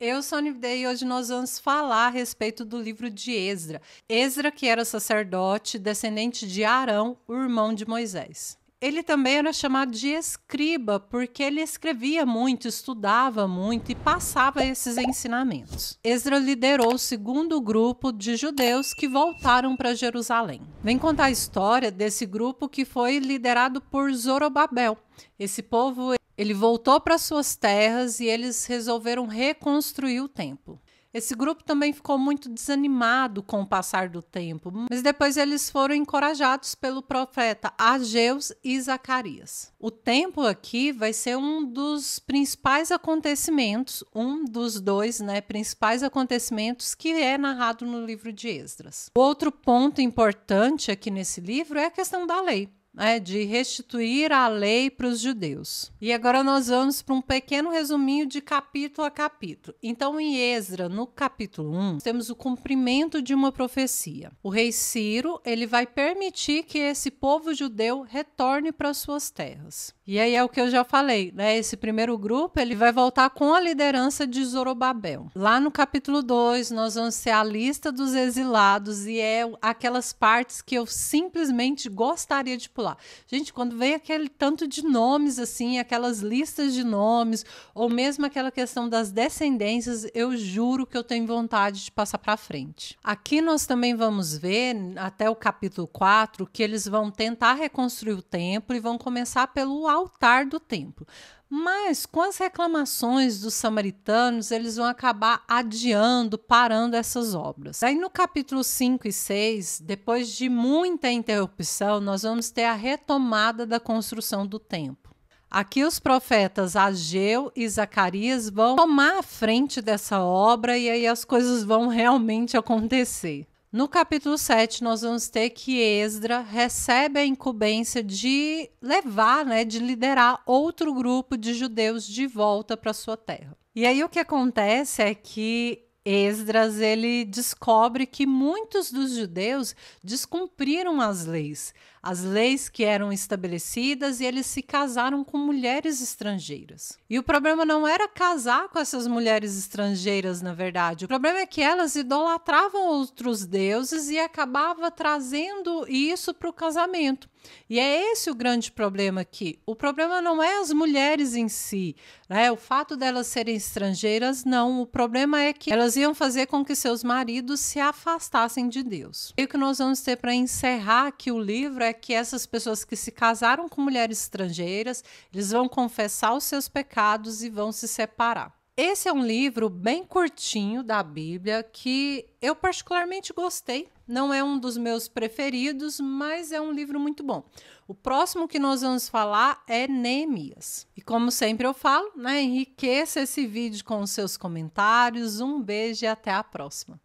Eu sou Nivdei e hoje nós vamos falar a respeito do livro de Ezra. Ezra, que era sacerdote, descendente de Arão, o irmão de Moisés. Ele também era chamado de escriba, porque ele escrevia muito, estudava muito e passava esses ensinamentos. Ezra liderou o segundo grupo de judeus que voltaram para Jerusalém. Vem contar a história desse grupo que foi liderado por Zorobabel. Esse povo ele voltou para suas terras e eles resolveram reconstruir o templo. Esse grupo também ficou muito desanimado com o passar do tempo, mas depois eles foram encorajados pelo profeta Ageus e Zacarias. O tempo aqui vai ser um dos principais acontecimentos, um dos dois né, principais acontecimentos que é narrado no livro de Esdras. Outro ponto importante aqui nesse livro é a questão da lei né, de restituir a lei para os judeus. E agora nós vamos para um pequeno resuminho de capítulo a capítulo. Então, em Esdra, no capítulo 1, temos o cumprimento de uma profecia. O rei Ciro ele vai permitir que esse povo judeu retorne para suas terras. E aí é o que eu já falei, né? Esse primeiro grupo ele vai voltar com a liderança de Zorobabel. Lá no capítulo 2, nós vamos ter a lista dos exilados e é aquelas partes que eu simplesmente gostaria de pular lá. Gente, quando vem aquele tanto de nomes, assim, aquelas listas de nomes, ou mesmo aquela questão das descendências, eu juro que eu tenho vontade de passar para frente. Aqui nós também vamos ver, até o capítulo 4, que eles vão tentar reconstruir o templo e vão começar pelo altar do templo. Mas com as reclamações dos samaritanos, eles vão acabar adiando, parando essas obras. Aí no capítulo 5 e 6, depois de muita interrupção, nós vamos ter a retomada da construção do templo. Aqui os profetas Ageu e Zacarias vão tomar a frente dessa obra e aí as coisas vão realmente acontecer. No capítulo 7, nós vamos ter que Esdra recebe a incumbência de levar, né, de liderar outro grupo de judeus de volta para sua terra. E aí o que acontece é que Esdras ele descobre que muitos dos judeus descumpriram as leis, as leis que eram estabelecidas e eles se casaram com mulheres estrangeiras. E o problema não era casar com essas mulheres estrangeiras, na verdade. O problema é que elas idolatravam outros deuses e acabava trazendo isso para o casamento. E é esse o grande problema aqui. O problema não é as mulheres em si, né? O fato delas serem estrangeiras, não. O problema é que elas iam fazer com que seus maridos se afastassem de Deus. E o que nós vamos ter para encerrar aqui o livro é que essas pessoas que se casaram com mulheres estrangeiras, eles vão confessar os seus pecados e vão se separar. Esse é um livro bem curtinho da Bíblia que eu particularmente gostei. Não é um dos meus preferidos, mas é um livro muito bom. O próximo que nós vamos falar é Neemias. E como sempre eu falo, né, enriqueça esse vídeo com os seus comentários. Um beijo e até a próxima.